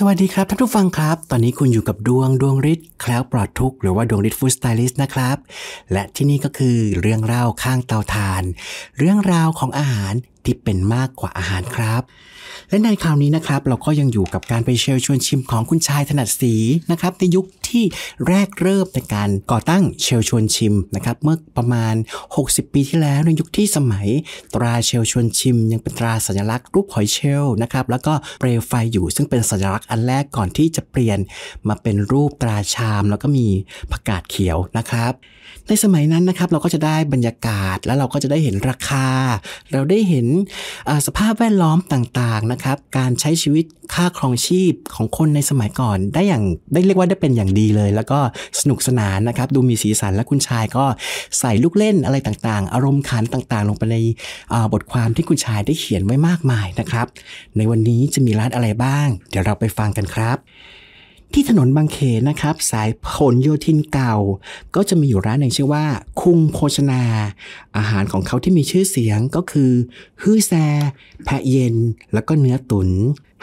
สวัสดีครับท่านผู้ฟังครับตอนนี้คุณอยู่กับดวงดวงฤทธิ์แคล้วปลอดทุกข์หรือว่าดวงฤทธิ์ฟู้ดสไตลิสต์นะครับและที่นี่ก็คือเรื่องเล่าข้างเตาทาน เรื่องราวของอาหารที่เป็นมากกว่าอาหารครับ และในคราวนี้นะครับเราก็ยังอยู่กับการไปเชลชวนชิมของคุณชายถนัดสีนะครับในยุคที่แรกเริ่มในการก่อตั้งเชลชวนชิมนะครับเมื่อประมาณ 60 ปีที่แล้วในยุคที่สมัยตราเชลชวนชิม ยังเป็นตราสัญลักษณ์รูปหอยเชลนะครับแล้วก็เปลวไฟอยู่ซึ่งเป็นสัญลักษณ์อันแรกก่อนที่จะเปลี่ยนมาเป็นรูปตราชาม แล้วก็มีผักกาดเขียวนะครับในสมัยนั้นนะครับเราก็จะได้บรรยากาศแล้วเราก็จะได้เห็นราคา เราได้เห็นสภาพแวดล้อมต่างๆนะครับ การใช้ชีวิตค่าครองชีพของคนในสมัยก่อนได้อย่างได้เรียกว่าได้เป็นอย่างดีเลยแล้วก็สนุกสนานนะครับ ดูมีสีสันและคุณชายก็ใส่ลูกเล่นอะไรต่างๆ อารมณ์ขันต่างๆ ลงไปในบทความที่คุณชายได้เขียนไว้มากมายนะครับ ในวันนี้จะมีร้านอะไรบ้าง เดี๋ยวเราไปฟังกันครับที่ถนนบางเขนนะครับ สายผลโยธินเก่า ก็จะมีอยู่ร้านหนึ่งชื่อว่า คุงโภชนา อาหารของเขาที่มีชื่อเสียงก็คือฮื้อแซ แพะเย็น แล้วก็เนื้อตุน๋น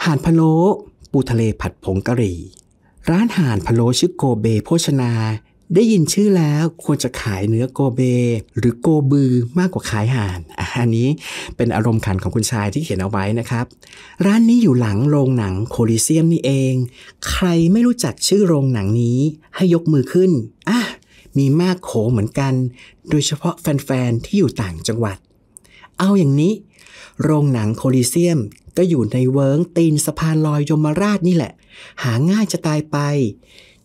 ห่านพะโล้ปูทะเลผัดผงกะหรี่ ร้านห่านพะโล้ชื่อโกเบโภชนาได้ยินชื่อแล้วควรจะขายเนื้อโกเบหรือโกบือมากกว่าขายห่านอันนี้เป็นอารมณ์ขันของคุณชายที่เขียนเอาไว้นะครับ ร้านนี้อยู่หลังโรงหนังโคลิเซียมนี่เอง ใครไม่รู้จักชื่อโรงหนังนี้ให้ยกมือขึ้นอ่ะมีมากโขเหมือนกัน โดยเฉพาะแฟนๆที่อยู่ต่างจังหวัด เอาอย่างนี้ โรงหนังโคลิเซียมก็อยู่ในเวิงตีนสะพานลอยยมราชนี่แหละ หาง่ายจะตายไป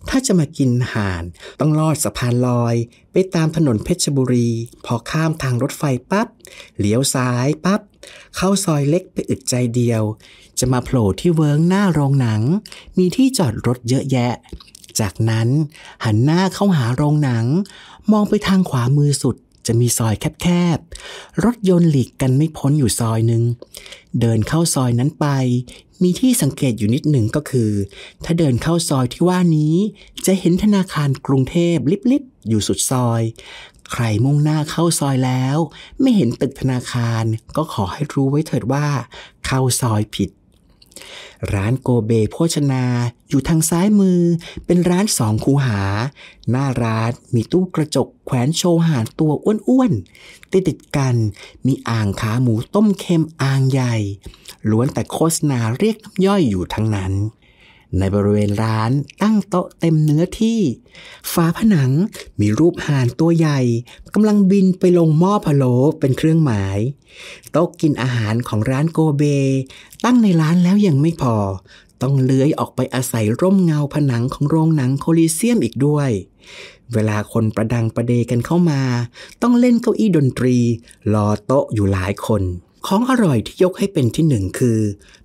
ถ้าจะมากินห่าน ต้องลอดสะพานลอย ไปตามถนนเพชรบุรี พอข้ามทางรถไฟปับ๊บเลี้ยวซ้ายปับ๊บ เข้าซอยเล็กไปอึดใจเดียว จะมาโผล่ที่เวิ้งหน้าโรงหนัง มีที่จอดรถเยอะแยะ จากนั้น หันหน้าเข้าหาโรงหนัง มองไปทางขวามือสุดจะมีซอยแคบๆ รถยนต์หลีกกันไม่พ้นอยู่ซอยหนึ่ง เดินเข้าซอยนั้นไป มีที่สังเกตอยู่นิดหนึ่งก็คือ ถ้าเดินเข้าซอยที่ว่านี้ จะเห็นธนาคารกรุงเทพลิบๆ อยู่สุดซอย ใครมุ่งหน้าเข้าซอยแล้ว ไม่เห็นตึกธนาคารก็ขอให้รู้ไว้เถิดว่า เข้าซอยผิดร้านโกเบโภชนาอยู่ทางซ้ายมือเป็นร้านสองคูหา หน้าร้านมีตู้กระจกแขวนโชว์หารตัวอ้วนๆติดติดกันมีอ่างขาหมูต้มเค็มอ่างใหญ่ล้วนแต่โฆษณาเรียกน้ำย่อยอยู่ทั้งนั้นในบริเวณร้านตั้งโต๊ะเต็มเนื้อที่ ฝาผนังมีรูปห่านตัวใหญ่กำลังบินไปลงหม้อพะโล้เป็นเครื่องหมาย โต๊ะกินอาหารของร้านโกเบตั้งในร้านแล้วยังไม่พอ ต้องเลื้อยออกไปอาศัยร่มเงาผนังของโรงหนังโคลิเซียมอีกด้วย เวลาคนประดังประเดกันเข้ามา ต้องเล่นเก้าอี้ดนตรีรอโต๊ะอยู่หลายคน ของอร่อยที่ยกให้เป็นที่หนึ่งคือ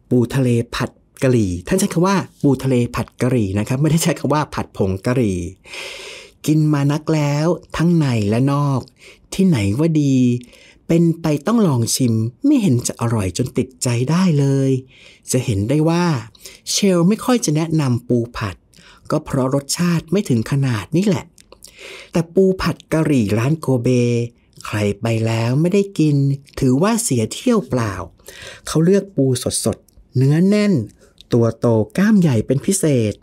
ปูทะเลผัดกะหรี่ท่านใช้คำว่าปูทะเลผัดกะหรี่นะครับไม่ได้ใช้คำว่าผัดผงกะหรี่ กินมานักแล้วทั้งในและนอก ที่ไหนว่าดี เป็นไปต้องลองชิมไม่เห็นจะอร่อยจนติดใจได้เลย จะเห็นได้ว่าเชลไม่ค่อยจะแนะนำปูผัด ก็เพราะรสชาติไม่ถึงขนาดนี่แหละ แต่ปูผัดกะหรี่ร้านโกเบ ใครไปแล้วไม่ได้กินถือว่าเสียเที่ยวเปล่า เขาเลือกปูสดๆเนื้อแน่นตัวโตก้ามใหญ่เป็นพิเศษ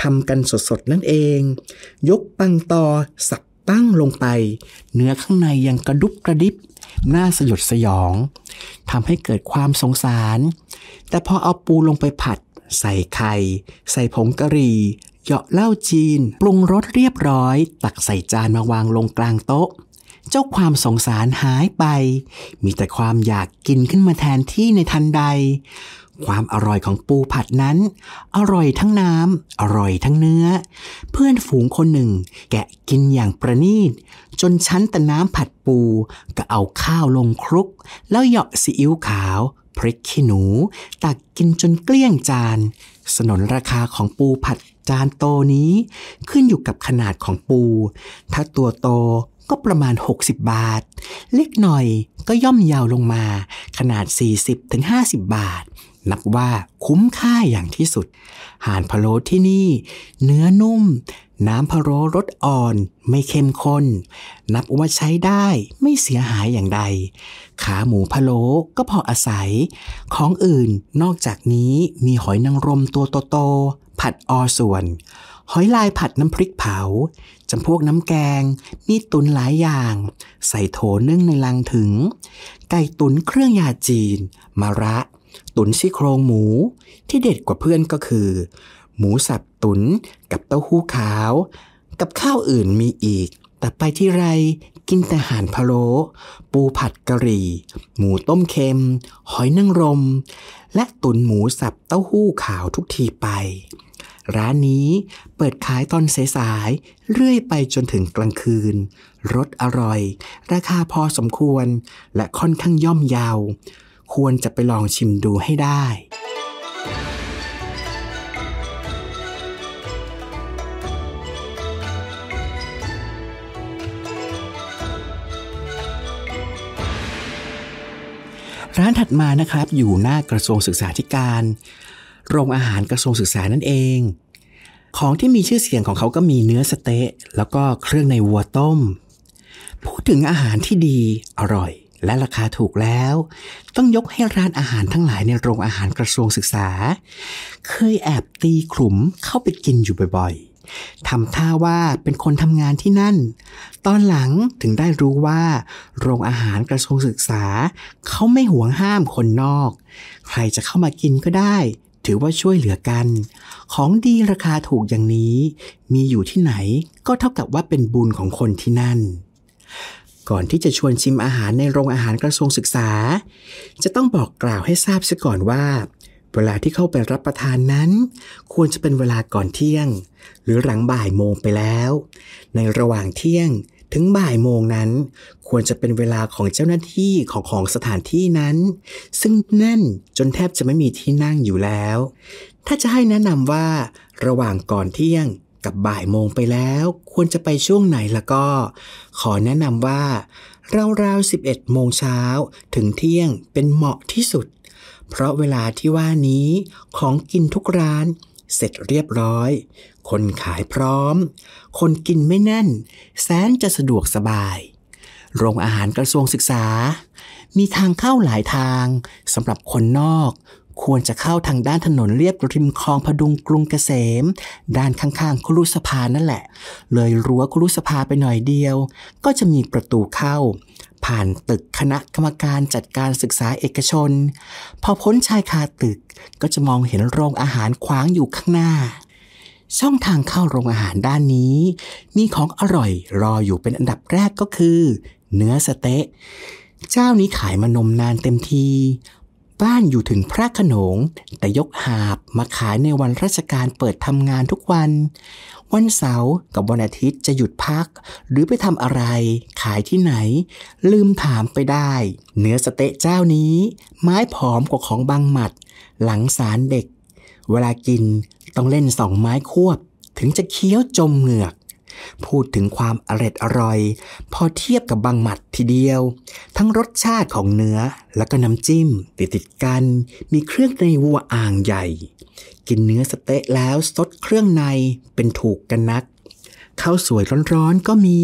ทำกันสดๆนั่นเอง ยกปังตอสับตั้งลงไป เนื้อข้างในยังกระดุบกระดิบ น่าสยดสยอง ทำให้เกิดความสงสาร แต่พอเอาปูลงไปผัด ใส่ไข่ ใส่ผงกะหรี่เหยาะเหล้าจีนปรุงรสเรียบร้อย ตักใส่จานมาวางลงกลางโต๊ะ เจ้าความสงสารหายไป มีแต่ความอยากกินขึ้นมาแทนที่ในทันใดความอร่อยของปูผัดนั้น อร่อยทั้งน้ำอร่อยทั้งเนื้อ เพื่อนฝูงคนหนึ่งแกะกินอย่างประณีต จนชั้นแต่น้ำผัดปูก็เอาข้าวลงคลุก แล้วเหยาะซีอิ๊วขาว พริกขี้หนูตักกินจนเกลี้ยงจาน สนนราคาของปูผัดจานโตนี้ ขึ้นอยู่กับขนาดของปู ถ้าตัวโตก็ประมาณ 60 บาท เล็กหน่อยก็ย่อมยาวลงมาขนาด 40-50 บาทนับว่าคุ้มค่าอย่างที่สุด ห่านพะโล้ที่นี่ เนื้อนุ่ม น้ำพะโล้รสอ่อนไม่เข้มข้น นับว่าใช้ได้ไม่เสียหายอย่างใด ขาหมูพะโล้ก็พออาศัย ของอื่นนอกจากนี้มีหอยนางรมตัวโตๆผัดออส่วน หอยลายผัดน้ำพริกเผาจำพวกน้ำแกงมีตุนหลายอย่าง ใส่โถนึ่งในลังถึง ไก่ตุนเครื่องยาจีนมะระตุ๋นซี่โครงหมูที่เด็ดกว่าเพื่อนก็คือ หมูสับตุ๋นกับเต้าหู้ขาวกับข้าวอื่นมีอีกแต่ไปที่ไรกินแต่ห่านพะโล้ปูผัดกะหรี่ หมูต้มเค็ม หอยนางรมและตุ๋นหมูสับเต้าหู้ขาวทุกทีไป ร้านนี้เปิดขายตอนสายๆเรื่อยไปจนถึงกลางคืนรสอร่อย ราคาพอสมควรและค่อนข้างย่อมเยาวควรจะไปลองชิมดูให้ได้ ร้านถัดมานะครับอยู่หน้ากระทรวงศึกษาธิการ โรงอาหารกระทรวงศึกษานั่นเอง ของที่มีชื่อเสียงของเขาก็มีเนื้อสเต๊ะ แล้วก็เครื่องในวัวต้ม พูดถึงอาหารที่ดีอร่อยและราคาถูกแล้ว ต้องยกให้ร้านอาหารทั้งหลายในโรงอาหารกระทรวงศึกษา เคยแอบตีขลุ่มเข้าไปกินอยู่บ่อยๆทำท่าว่าเป็นคนทำงานที่นั่น ตอนหลังถึงได้รู้ว่า โรงอาหารกระทรวงศึกษา เขาไม่ห่วงห้ามคนนอก ใครจะเข้ามากินก็ได้ ถือว่าช่วยเหลือกัน ของดีราคาถูกอย่างนี้มีอยู่ที่ไหนก็เท่ากับว่าเป็นบุญของคนที่นั่นก่อนที่จะชวนชิมอาหารในโรงอาหารกระทรวงศึกษา จะต้องบอกกล่าวให้ทราบซะก่อนว่า เวลาที่เข้าไปรับประทานนั้น ควรจะเป็นเวลาก่อนเที่ยง หรือหลังบ่ายโมงไปแล้ว ในระหว่างเที่ยงถึงบ่ายโมงนั้น ควรจะเป็นเวลาของเจ้าหน้าที่ของของสถานที่นั้น ซึ่งแน่นจนแทบจะไม่มีที่นั่งอยู่แล้ว ถ้าจะให้แนะนำว่า ระหว่างก่อนเที่ยงกับบ่ายโมงไปแล้วควรจะไปช่วงไหนละก็ ขอแนะนำว่าราวๆ11โมงเช้าถึงเที่ยงเป็นเหมาะที่สุด เพราะเวลาที่ว่านี้ของกินทุกร้านเสร็จเรียบร้อย คนขายพร้อม คนกินไม่แน่น แสนจะสะดวกสบาย โรงอาหารกระทรวงศึกษา มีทางเข้าหลายทางสำหรับคนนอกควรจะเข้าทางด้านถนนเรียบริมคลองพดุงกรุงเกษม ด้านข้างๆครุสภานั่นแหละ เลยรั้วครุสภาไปหน่อยเดียว ก็จะมีประตูเข้า ผ่านตึกคณะกรรมการจัดการศึกษาเอกชน พอพ้นชายคาตึกก็จะมองเห็นโรงอาหารขวางอยู่ข้างหน้า ช่องทางเข้าโรงอาหารด้านนี้ มีของอร่อยรออยู่เป็นอันดับแรกก็คือ เนื้อสเต๊ะ เจ้านี้ขายมานมนานเต็มทีบ้านอยู่ถึงพระขนง แต่ยกหาบมาขายในวันราชการเปิดทำงานทุกวัน วันเสาร์กับวันอาทิตย์จะหยุดพัก หรือไปทำอะไร ขายที่ไหน ลืมถามไปได้ เนื้อสเต๊ะเจ้านี้ ไม้ผอมกว่าของบางหมัด หลังสารเด็ก เวลากินต้องเล่นสองไม้ควบ ถึงจะเคี้ยวจมเหงือกพูดถึงความอร็ดอร่อย พอเทียบกับบางหมัดทีเดียว ทั้งรสชาติของเนื้อแล้วก็น้ำจิ้ม ติดติดกัน มีเครื่องในวัวอ่างใหญ่ กินเนื้อสเต๊ะแล้วซดเครื่องในเป็นถูกกันนักข้าวสวยร้อนๆ ก็มี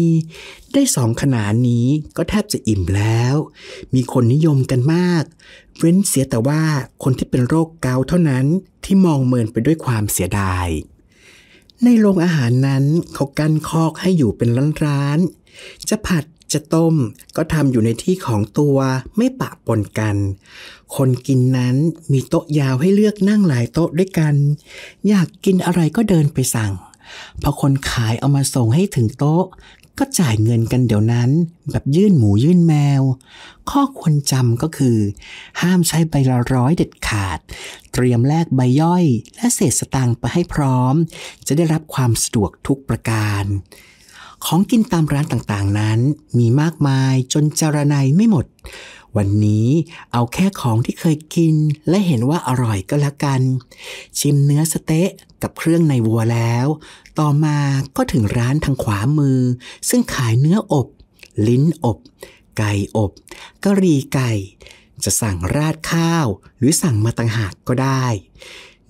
ได้สองขนาดนี้ก็แทบจะอิ่มแล้ว มีคนนิยมกันมาก เว้นเสียแต่ว่าคนที่เป็นโรคเกาเท่านั้นที่มองเมินไปด้วยความเสียดายในโรงอาหารนั้นเขากั้นคอกให้อยู่เป็นร้านๆ จะผัดจะต้มก็ทำอยู่ในที่ของตัวไม่ปะปนกัน คนกินนั้นมีโต๊ะยาวให้เลือกนั่งหลายโต๊ะด้วยกัน อยากกินอะไรก็เดินไปสั่งพอคนขายเอามาส่งให้ถึงโต๊ะก็จ่ายเงินกันเดี๋ยวนั้นแบบยื่นหมูยื่นแมว ข้อควรจำก็คือ ห้ามใช้ใบละร้อยเด็ดขาด เตรียมแลกใบย่อย และเศษสตางค์ไปให้พร้อม จะได้รับความสะดวกทุกประการ ของกินตามร้านต่างๆนั้น มีมากมายจนจารนัยไม่หมดวันนี้เอาแค่ของที่เคยกินและเห็นว่าอร่อยก็แล้วกัน ชิมเนื้อสเต๊ะกับเครื่องในวัวแล้ว ต่อมาก็ถึงร้านทางขวามือ ซึ่งขายเนื้ออบ ลิ้นอบ ไก่อบกะหรี่ไก่ จะสั่งราดข้าวหรือสั่งมาต่างหากก็ได้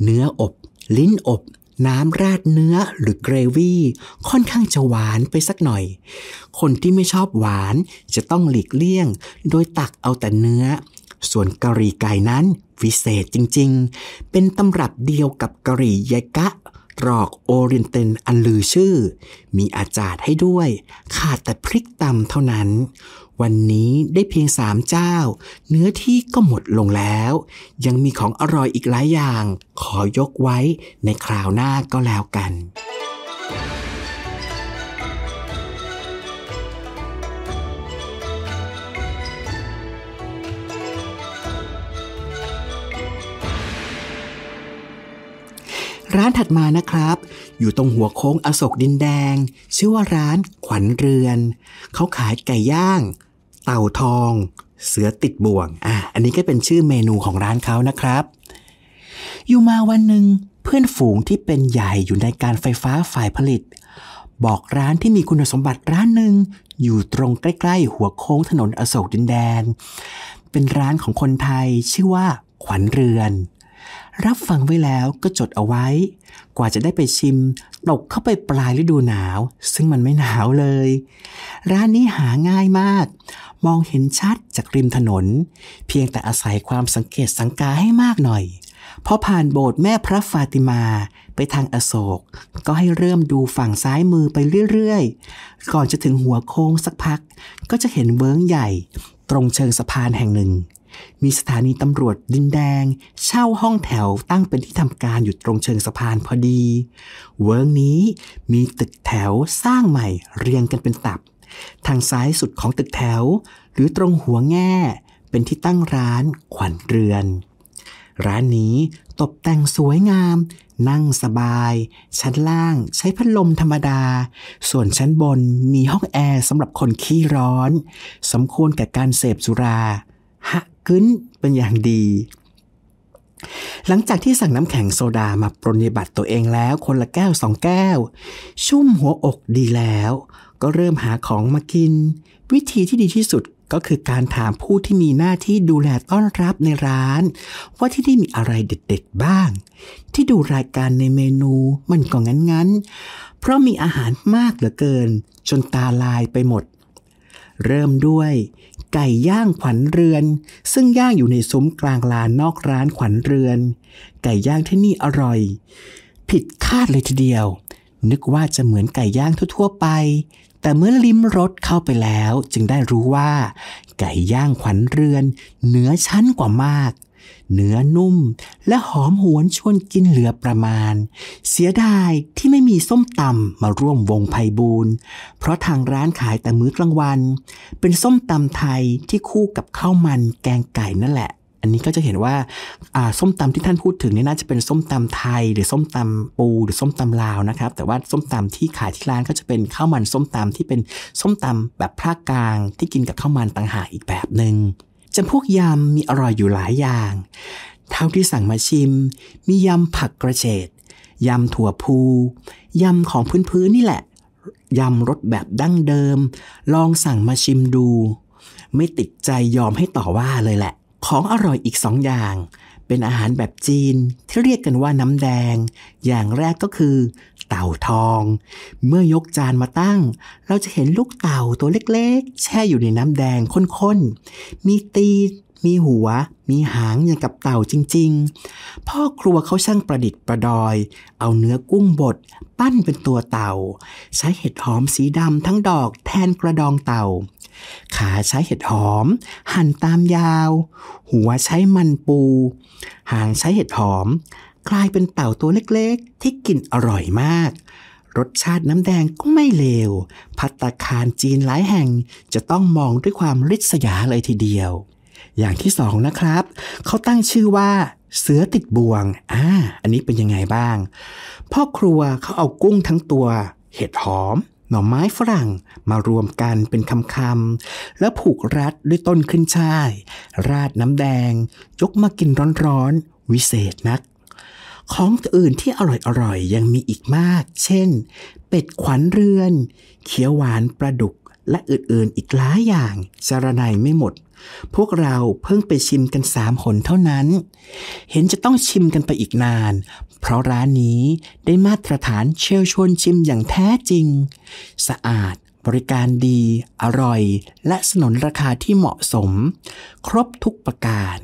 เนื้ออบ ลิ้นอบน้ำราดเนื้อหรือเกรวี่ค่อนข้างจะหวานไปสักหน่อย คนที่ไม่ชอบหวานจะต้องหลีกเลี่ยง โดยตักเอาแต่เนื้อ ส่วนกะหรี่ไก่นั้น วิเศษจริงๆ เป็นตำรับเดียวกับกะหรี่ยายกะตรอกโอเรียนเตนอันลือชื่อ มีอาจารย์ให้ด้วยขาดแต่พริกตำเท่านั้นวันนี้ได้เพียงสามเจ้า เนื้อที่ก็หมดลงแล้ว ยังมีของอร่อยอีกหลายอย่าง ขอยกไว้ในคราวหน้าก็แล้วกัน ร้านถัดมานะครับ อยู่ตรงหัวโค้งอโศกดินแดง ชื่อว่าร้านขวัญเรือน เขาขายไก่ย่างเต่าทอง เสือติดบ่วง อ่ะอันนี้ก็เป็นชื่อเมนูของร้านเขานะครับ อยู่มาวันหนึ่งเพื่อนฝูงที่เป็นใหญ่อยู่ในการไฟฟ้าฝ่ายผลิต บอกร้านที่มีคุณสมบัติร้านหนึ่งอยู่ตรงใกล้ๆ หัวโค้งถนนอโศกดินแดน เป็นร้านของคนไทยชื่อว่า ขวัญเรือน รับฟังไว้แล้วก็จดเอาไว้ กว่าจะได้ไปชิม ตกเข้าไปปลายฤดูหนาว ซึ่งมันไม่หนาวเลย ร้านนี้หาง่ายมากมองเห็นชัดจากริมถนน เพียงแต่อาศัยความสังเกตสังกาให้มากหน่อย พอผ่านโบสถ์แม่พระฟาติมาไปทางอโศก ก็ให้เริ่มดูฝั่งซ้ายมือไปเรื่อยๆ ก่อนจะถึงหัวโค้งสักพัก ก็จะเห็นเวิ้งใหญ่ตรงเชิงสะพานแห่งหนึ่ง มีสถานีตำรวจดินแดง เช่าห้องแถวตั้งเป็นที่ทำการอยู่ตรงเชิงสะพานพอดี เวิ้งนี้มีตึกแถวสร้างใหม่เรียงกันเป็นตับทางซ้ายสุดของตึกแถว หรือตรงหัวแง่ เป็นที่ตั้งร้านขวัญเรือน ร้านนี้ตกแต่งสวยงาม นั่งสบาย ชั้นล่างใช้พัดลมธรรมดา ส่วนชั้นบนมีห้องแอร์สำหรับคนขี้ร้อนสมควรกับการเสพสุรา หะกึ้นเป็นอย่างดี หลังจากที่สั่งน้ำแข็งโซดามาปรนิบัติตัวเองแล้วคนละแก้วสองแก้ว ชุ่มหัวอกดีแล้วก็เริ่มหาของมากิน วิธีที่ดีที่สุดก็คือการถามผู้ที่มีหน้าที่ดูแลต้อนรับในร้าน ว่าที่นี่มีอะไรเด็ดๆบ้าง ที่ดูรายการในเมนูมันก็งั้นๆ เพราะมีอาหารมากเหลือเกิน จนตาลายไปหมด เริ่มด้วย ไก่ย่างขวัญเรือน ซึ่งย่างอยู่ในซุ้มกลางลานนอกร้านขวัญเรือน ไก่ย่างที่นี่อร่อย ผิดคาดเลยทีเดียว นึกว่าจะเหมือนไก่ย่างทั่วๆ ไปแต่เมื่อลิ้มรสเข้าไปแล้ว จึงได้รู้ว่า ไก่ย่างขวัญเรือนเนื้อชั้นกว่ามากเนื้อนุ่มและหอมหวนชวนกินเหลือประมาณ เสียดายที่ไม่มีส้มตำมาร่วมวงไพบูนเพราะทางร้านขายแต่มื้อกลางวัน เป็นส้มตำไทยที่คู่กับข้าวมันแกงไก่นั่นแหละอันนี้ก็จะเห็นว่าส้มตำที่ท่านพูดถึงนี่น่าจะเป็นส้มตำไทย หรือส้มตำปูหรือส้มตำลาวนะครับ แต่ว่าส้มตำที่ขายที่ร้านก็จะเป็นข้าวมันส้มตำที่เป็นส้มตำแบบภาคกลางที่กินกับข้าวมันต่างหากอีกแบบหนึง่งจำพวกยำมีอร่อยอยู่หลายอย่าง เท่าที่สั่งมาชิม มียำผักกระเฉดยำถั่วพูยำของพื้นพืนนี่แหละยำรสแบบดั้งเดิม ลองสั่งมาชิมดู ไม่ติดใจยอมให้ต่อว่าเลยแหละของอร่อยอีกสองอย่าง เป็นอาหารแบบจีนที่เรียกกันว่าน้ำแดง อย่างแรกก็คือ เต่าทอง เมื่อยกจานมาตั้ง เราจะเห็นลูกเต่าตัวเล็กๆ แช่อยู่ในน้ำแดงข้นๆ มีตีนมีหัว มีหางอย่างกับเต่าจริงๆ พ่อครัวเขาช่างประดิษฐ์ประดอย เอาเนื้อกุ้งบดปั้นเป็นตัวเต่า ใช้เห็ดหอมสีดำทั้งดอกแทนกระดองเต่าขาใช้เห็ดหอม หั่นตามยาว หัวใช้มันปู หางใช้เห็ดหอม กลายเป็นเต่าตัวเล็กๆที่กินอร่อยมาก รสชาติน้ำแดงก็ไม่เลวพัตตคารจีนหลายแห่งจะต้องมองด้วยความริษยาเลยทีเดียว อย่างที่สองนะครับเขาตั้งชื่อว่า เสือติดบ่วงอ่าอันนี้เป็นยังไงบ้าง พ่อครัวเขาเอากุ้งทั้งตัวเห็ดหอมหน่อไม้ฝรั่งมารวมกันเป็นคำๆ แล้วผูกรัดด้วยต้นขึ้นช่าย ราดน้ำแดง ยกมากินร้อนๆ วิเศษนัก ของอื่นที่อร่อยๆ ยังมีอีกมาก เช่น เป็ดขวัญเรือนเขียวหวานปลาดุกและอื่นๆอีกหลายอย่าง จารนายไม่หมด พวกเราเพิ่งไปชิมกันสามหนเท่านั้น เห็นจะต้องชิมกันไปอีกนานเพราะร้านนี้ได้มาตรฐานเชลชวนชิมอย่างแท้จริง สะอาด บริการดี อร่อยและสนนราคาที่เหมาะสม ครบทุกประการ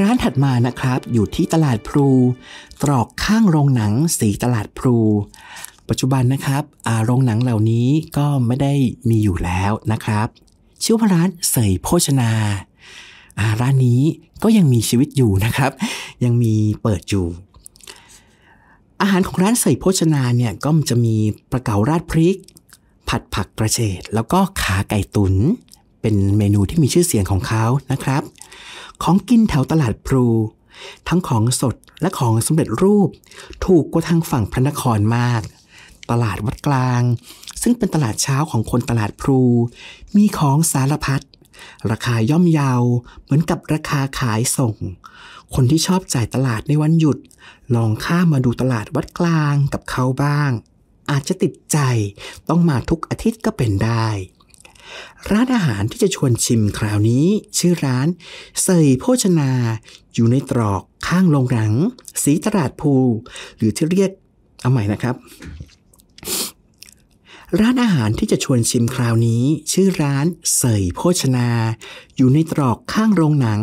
ร้านถัดมานะครับอยู่ที่ตลาดพลูตรอกข้างโรงหนังสีตลาดพลูปัจจุบันนะครับโรงหนังเหล่านี้ก็ไม่ได้มีอยู่แล้วนะครับ ชื่อว่าร้านเสยโภชนา ร้านนี้ก็ยังมีชีวิตอยู่นะครับ ยังมีเปิดอยู่ อาหารของร้านเสยโภชนาเนี่ยก็จะมีปลาเก๋าราดพริก ผัดผักกระเฉดแล้วก็ขาไก่ตุน๋นเป็นเมนูที่มีชื่อเสียงของเขานะครับ ของกินแถวตลาดพลู ทั้งของสดและของสำเร็จรูป ถูกกว่าทางฝั่งพระนครมากตลาดวัดกลาง ซึ่งเป็นตลาดเช้าของคนตลาดพลูมีของสารพัดราคาย่อมเยาวเหมือนกับราคาขายส่ง คนที่ชอบจ่ายตลาดในวันหยุด ลองข้ามาดูตลาดวัดกลางกับเขาบ้าง อาจจะติดใจต้องมาทุกอาทิตย์ก็เป็นได้ร้านอาหารที่จะชวนชิมคราวนี้ ชื่อร้านเสยโภชนา อยู่ในตรอกข้างโรงหนังสีตลาดภูหรือที่เรียกเอาใหม่นะครับร้านอาหารที่จะชวนชิมคราวนี้ ชื่อร้าน เสยโภชนา อยู่ในตรอกข้างโรงหนัง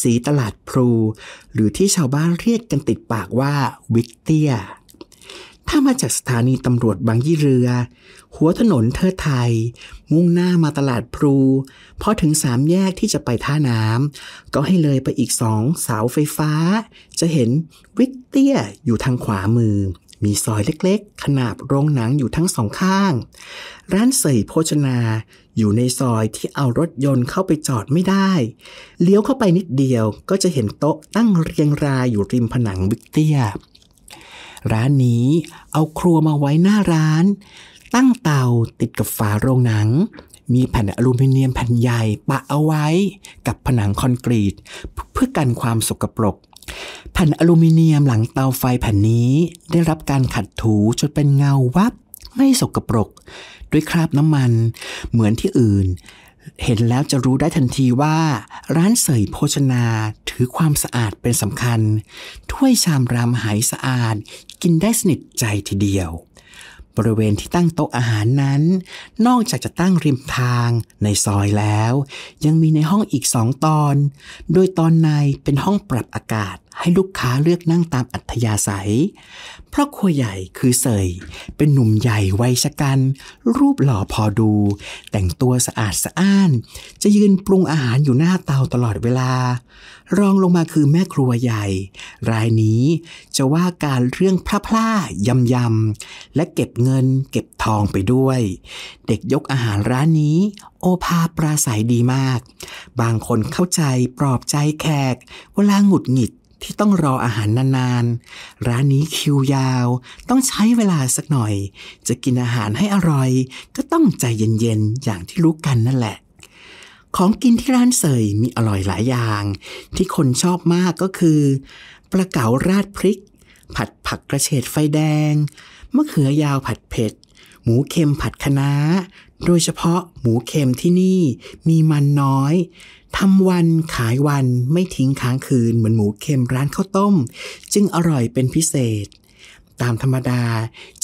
สีตลาดพลูหรือที่ชาวบ้านเรียกกันติดปากว่าวิกเตีย ถ้ามาจากสถานีตำรวจบางยี่เรือ หัวถนนเทิดไทย มุ่งหน้ามาตลาดพลูพอถึงสามแยกที่จะไปท่าน้ำก็ให้เลยไปอีกสองเสาไฟฟ้า จะเห็นวิกเตียอยู่ทางขวามือมีซอยเล็กๆ ขนาบโรงหนังอยู่ทั้งสองข้าง ร้านเสยโภชนาอยู่ในซอยที่เอารถยนต์เข้าไปจอดไม่ได้ เลี้ยวเข้าไปนิดเดียวก็จะเห็นโต๊ะตั้งเรียงรายอยู่ริมผนังบิกเตีย ร้านนี้เอาครัวมาไว้หน้าร้าน ตั้งเตาติดกับฝาโรงหนัง มีแผ่นอลูมิเนียมแผ่นใหญ่ปะเอาไว้ กับผนังคอนกรีตเพื่อกันความสกปรกแผ่นอลูมิเนียมหลังเตาไฟแผ่นนี้ ได้รับการขัดถูจนเป็นเงาวับ ไม่สกปรก ด้วยคราบน้ำมัน เหมือนที่อื่น เห็นแล้วจะรู้ได้ทันทีว่าร้านเสยโภชนาถือความสะอาดเป็นสำคัญ ถ้วยชามรามหายสะอาด กินได้สนิทใจทีเดียวบริเวณที่ตั้งโต๊ะอาหารนั้น นอกจากจะตั้งริมทางในซอยแล้ว ยังมีในห้องอีกสองตอน โดยตอนในเป็นห้องปรับอากาศให้ลูกค้าเลือกนั่งตามอัธยาศัย เพราะครัวใหญ่คือเสย เป็นหนุ่มใหญ่วัยชะกัน รูปหล่อพอดู แต่งตัวสะอาดสะอ้าน จะยืนปรุงอาหารอยู่หน้าเตาตลอดเวลา รองลงมาคือแม่ครัวใหญ่ รายนี้จะว่าการเรื่องพระพล่ายำยำและเก็บเงินเก็บทองไปด้วย เด็กยกอาหารร้านนี้ โอภาปราศัยดีมาก บางคนเข้าใจปลอบใจแขกเวลาหงุดหงิดที่ต้องรออาหารนานๆ ร้านนี้คิวยาว ต้องใช้เวลาสักหน่อย จะกินอาหารให้อร่อย ก็ต้องใจเย็นๆ อย่างที่รู้กันนั่นแหละ ของกินที่ร้านเสยมีอร่อยหลายอย่าง ที่คนชอบมากก็คือปลาเก๋าราดพริก ผัดผักกระเฉดไฟแดง มะเขือยาวผัดเผ็ด หมูเค็มผัดคะน้าโดยเฉพาะหมูเค็มที่นี่มีมันน้อยทำวันขายวันไม่ทิ้งค้างคืนเหมือนหมูเค็มร้านข้าวต้ม จึงอร่อยเป็นพิเศษ ตามธรรมดา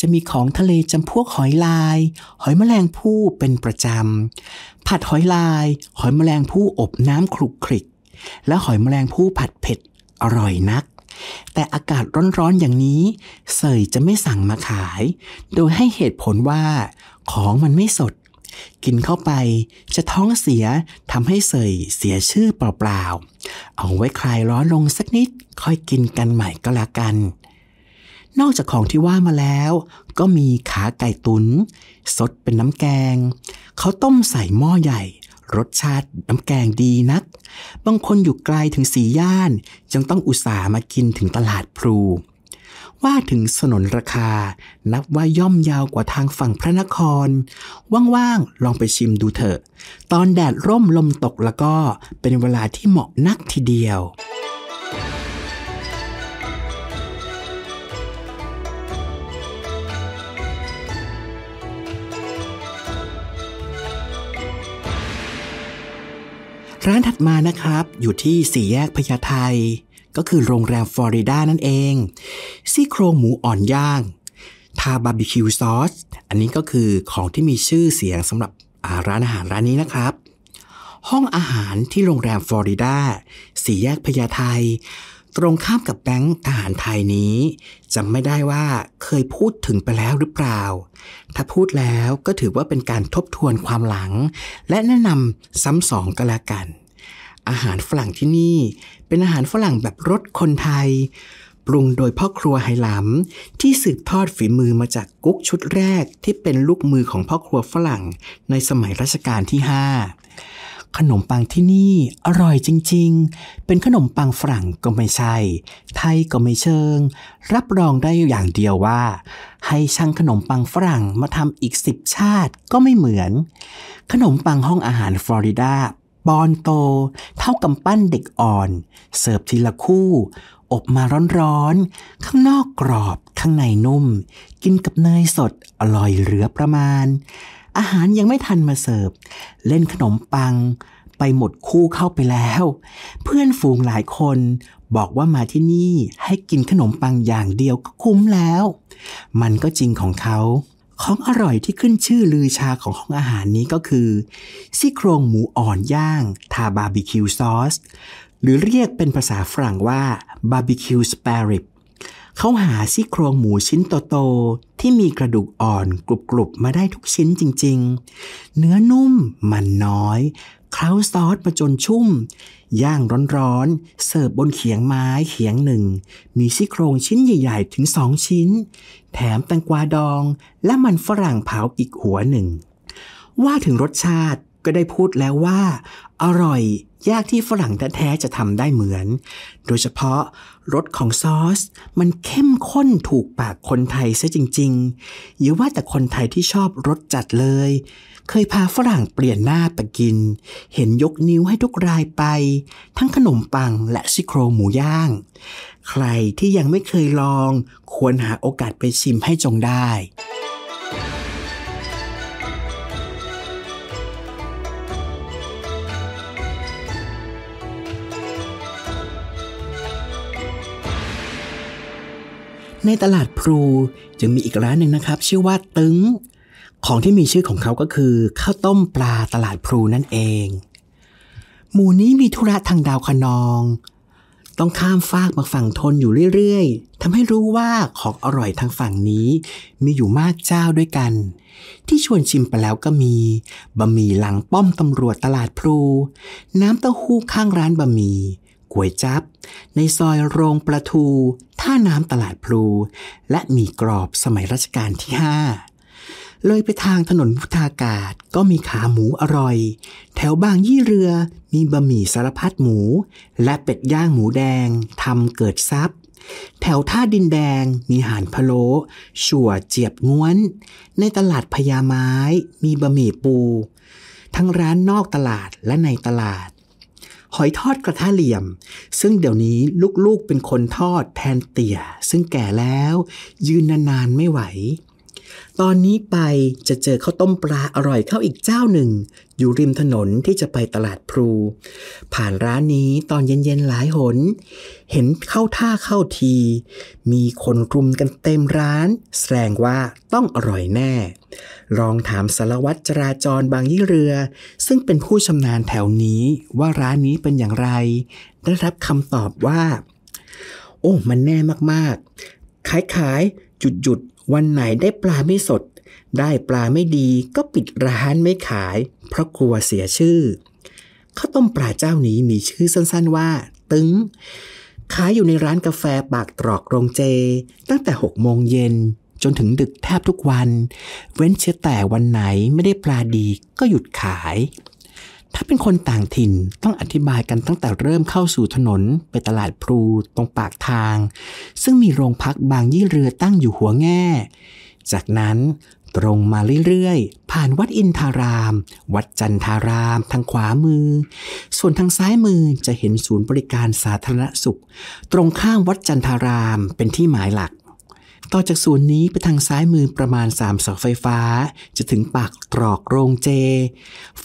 จะมีของทะเลจำพวกหอยลาย หอยแมลงภู่เป็นประจำผัดหอยลายหอยแมลงภู่อบน้ำคลุกคลิกและหอยแมลงภู่ผัดเผ็ดอร่อยนัก แต่อากาศร้อนๆ อย่างนี้ เสยจะไม่สั่งมาขาย โดยให้เหตุผลว่าของมันไม่สดกินเข้าไปจะท้องเสียทำให้เสยเสียชื่อเปล่า ๆ เอาไว้คลายร้อนลงสักนิด ค่อยกินกันใหม่ก็แล้วกัน นอกจากของที่ว่ามาแล้ว ก็มีขาไก่ตุนสดเป็นน้ำแกง เขาต้มใส่หม้อใหญ่ รสชาติน้ำแกงดีนัก บางคนอยู่ไกลถึงสีย่านจึงต้องอุตส่าห์มากินถึงตลาดพลูว่าถึงสนนราคา นับว่าย่อมยาวกว่าทางฝั่งพระนคร ว่างๆลองไปชิมดูเถอะตอนแดดร่ม ลมตกแล้วก็เป็นเวลาที่เหมาะนักทีเดียว ร้านถัดมานะครับอยู่ที่สี่แยกพญาไทก็คือโรงแรมฟลอริดานั่นเอง ซี่โครงหมูอ่อนย่างทาบาร์บีคิวซอสอันนี้ก็คือของที่มีชื่อเสียงสำหรับร้านอาหารร้านนี้นะครับ ห้องอาหารที่โรงแรมฟลอริดาสี่แยกพญาไทตรงข้ามกับแบงก์ทหารไทยนี้จำไม่ได้ว่าเคยพูดถึงไปแล้วหรือเปล่า ถ้าพูดแล้วก็ถือว่าเป็นการทบทวนความหลัง และแนะนำซ้ำสองก็แล้วกันอาหารฝรั่งที่นี่เป็นอาหารฝรั่งแบบรสคนไทย ปรุงโดยพ่อครัวไฮหลำที่สืบทอดฝีมือมาจากกุ๊กชุดแรกที่เป็นลูกมือของพ่อครัวฝรั่งในสมัยรัชกาลที่5ขนมปังที่นี่อร่อยจริงๆ เป็นขนมปังฝรั่งก็ไม่ใช่ ไทยก็ไม่เชิง รับรองได้อย่างเดียวว่า ให้ช่างขนมปังฝรั่งมาทำอีกสิบชาติก็ไม่เหมือน ขนมปังห้องอาหารฟลอริดาปอนโตเท่ากำปั้นเด็กอ่อน เสิร์ฟทีละคู่ อบมาร้อนๆ ข้างนอกกรอบ ข้างในนุ่ม กินกับเนยสดอร่อยเหลือประมาณ อาหารยังไม่ทันมาเสิร์ฟเล่นขนมปัง ไปหมดคู่เข้าไปแล้ว เพื่อนฝูงหลายคน บอกว่ามาที่นี่ให้กินขนมปังอย่างเดียวก็คุ้มแล้ว มันก็จริงของเขาของอร่อยที่ขึ้นชื่อลือชาของห้องอาหารนี้ก็คือซี่โครงหมูอ่อนย่างทาบาร์บีคิวซอส หรือเรียกเป็นภาษาฝรั่งว่า บาร์บีคิวสปปริบเขาหาซี่โครงหมูชิ้นโต ๆ ที่มีกระดูกอ่อนกรุบ ๆ มาได้ทุกชิ้นจริงๆ เนื้อนุ่มมันน้อยคลาวซอสมาจนชุ่ม ย่างร้อนๆ เสิร์ฟบนเขียงไม้เขียงหนึ่ง มีซี่โครงชิ้นใหญ่ ๆ ถึงสองชิ้น แถมแตงกวาดอง และมันฝรั่งเผาอีกหัวหนึ่ง ว่าถึงรสชาติก็ได้พูดแล้วว่า อร่อยยากที่ฝรั่งแท้ ๆ จะทำได้เหมือน โดยเฉพาะ รสของซอส มันเข้มข้นถูกปากคนไทยซะจริงๆอย่าว่าแต่คนไทยที่ชอบรสจัดเลยเคยพาฝรั่งเปลี่ยนหน้าไปกิน เห็นยกนิ้วให้ทุกรายไป ทั้งขนมปังและซี่โครงหมูย่าง ใครที่ยังไม่เคยลอง ควรหาโอกาสไปชิมให้จงได้ ในตลาดพลูจึงมีอีกร้านหนึ่งนะครับ ชื่อว่าตึง้งของที่มีชื่อของเขาก็คือ ข้าวต้มปลาตลาดพลูนั่นเอง หมู่นี้มีธุระทางดาวคนอง ต้องข้ามฟากมาฝั่งทนอยู่เรื่อยๆ ทำให้รู้ว่าของอร่อยทางฝั่งนี้ มีอยู่มากเจ้าด้วยกัน ที่ชวนชิมไปแล้วก็มีบะหมี่หลังป้อมตำรวจตลาดพลู น้ำเต้าหู้ข้างร้านบะหมี่ก๋วยจับ ในซอยโรงประทู ท่าน้ำตลาดพลู และมีกรอบสมัยรัชกาลที่ห้าเลยไปทางถนนพุทธากาศก็มีขาหมูอร่อย แถวบางยี่เรือ มีบะหมี่สารพัดหมู และเป็ดย่างหมูแดงทำเกิดทรัพย์ แถวท่าดินแดง มีหานพะโล้ชั่วเจียบง้วน ในตลาดพญาไม้ มีบะหมี่ปู ทั้งร้านนอกตลาดและในตลาด หอยทอดกระทะเหลี่ยม ซึ่งเดี๋ยวนี้ลูกๆเป็นคนทอดแทนเตี่ย ซึ่งแก่แล้ว ยืนนานๆไม่ไหวตอนนี้ไปจะเจอข้าวต้มปลาอร่อยเข้าอีกเจ้าหนึ่ง อยู่ริมถนนที่จะไปตลาดพลูผ่านร้านนี้ตอนเย็นๆหลายหน เห็นเข้าท่าเข้าที มีคนรุมกันเต็มร้าน แสดงว่าต้องอร่อยแน่ลองถามสารวัตรจราจรบางยี่เรือ ซึ่งเป็นผู้ชำนาญแถวนี้ว่าร้านนี้เป็นอย่างไร ได้รับคำตอบว่า โอ้ มันแน่มากๆขายายจุดๆวันไหนได้ปลาไม่สด ได้ปลาไม่ดีก็ปิดร้านไม่ขาย เพราะกลัวเสียชื่อข้าวต้มปลาเจ้านี้มีชื่อสั้นๆว่า ตึง้งขายอยู่ในร้านกาแฟปากตรอกโรงเจ ตั้งแต่ 6 โมงเย็นจนถึงดึกแทบทุกวัน เว้นเชื้อแต่วันไหนไม่ได้ปลาดีก็หยุดขายถ้าเป็นคนต่างถิ่นต้องอธิบายกันตั้งแต่เริ่มเข้าสู่ถนนไปตลาดพลูตรงปากทาง ซึ่งมีโรงพักบางยี่เรือตั้งอยู่หัวแง่ จากนั้นตรงมาเรื่อยๆผ่านวัดอินทาราม วัดจันทารามทางขวามือ ส่วนทางซ้ายมือจะเห็นศูนย์บริการสาธารณสุข ตรงข้ามวัดจันทารามเป็นที่หมายหลักต่อจากส่วนนี้ไปทางซ้ายมือประมาณ3เสาไฟฟ้า จะถึงปากตรอกโรงเจ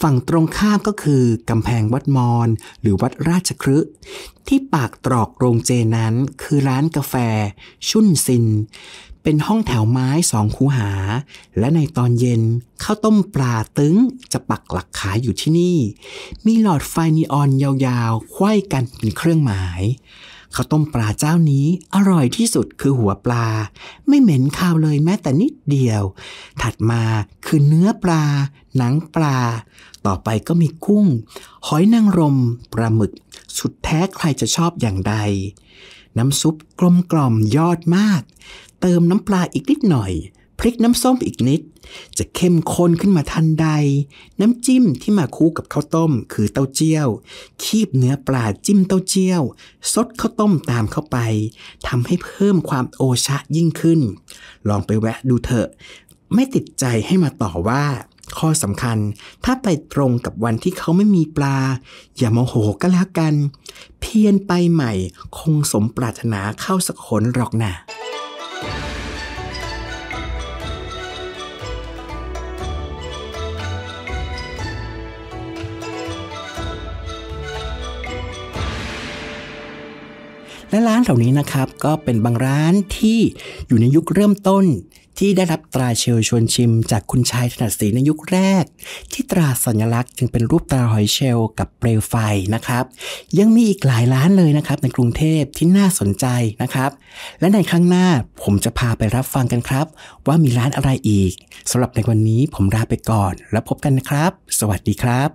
ฝั่งตรงข้ามก็คือกำแพงวัดมอนหรือวัดราชครึที่ปากตรอกโรงเจนั้นคือร้านกาแฟชุ่นซิน เป็นห้องแถวไม้สองคูหา และในตอนเย็นข้าวต้มปลาตึง จะปักหลักขายอยู่ที่นี่ มีหลอดไฟนีออนยาวๆไขว้กันเป็นเครื่องหมายข้าวต้มปลาเจ้านี้อร่อยที่สุดคือหัวปลา ไม่เหม็นคาวเลยแม้แต่นิดเดียว ถัดมาคือเนื้อปลา หนังปลา ต่อไปก็มีกุ้ง หอยนางรมปลาหมึก สุดแท้ใครจะชอบอย่างใด น้ำซุปกลมกล่อมยอดมาก เติมน้ำปลาอีกนิดหน่อยพริกน้ำส้มอีกนิด จะเข้มข้นขึ้นมาทันใด น้ำจิ้มที่มาคู่กับข้าวต้มคือเต้าเจี้ยวคีบเนื้อปลาจิ้มเต้าเจี้ยวซดข้าวต้มตามเข้าไปทำให้เพิ่มความโอชะยิ่งขึ้น ลองไปแวะดูเถอะ ไม่ติดใจให้มาต่อว่า ข้อสำคัญถ้าไปตรงกับวันที่เขาไม่มีปลา อย่าโมโหก็แล้วกัน เพียนไปใหม่คงสมปรารถนาเข้าสักคนหรอกนะ่ะและร้านเหล่านี้นะครับก็เป็นบางร้านที่อยู่ในยุคเริ่มต้น ที่ได้รับตราเชลชวนชิม จากคุณชายถนัดศรีในยุคแรก ที่ตราสัญลักษณ์จึงเป็นรูปตราหอยเชล กับเปลวไฟนะครับ ยังมีอีกหลายร้านเลยนะครับในกรุงเทพที่น่าสนใจนะครับ และในข้างหน้าผมจะพาไปรับฟังกันครับ ว่ามีร้านอะไรอีกสำหรับในวันนี้ผมลาไปก่อน แล้วพบกันนะครับ สวัสดีครับ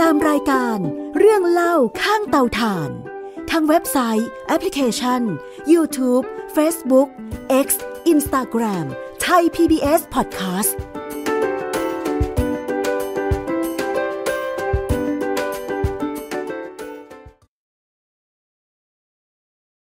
ตามรายการเรื่องเล่าข้างเตาถ่านทางเว็บไซต์ แอปพลิเคชัน YouTube Facebook X Instagram ไทย PBS Podcast ส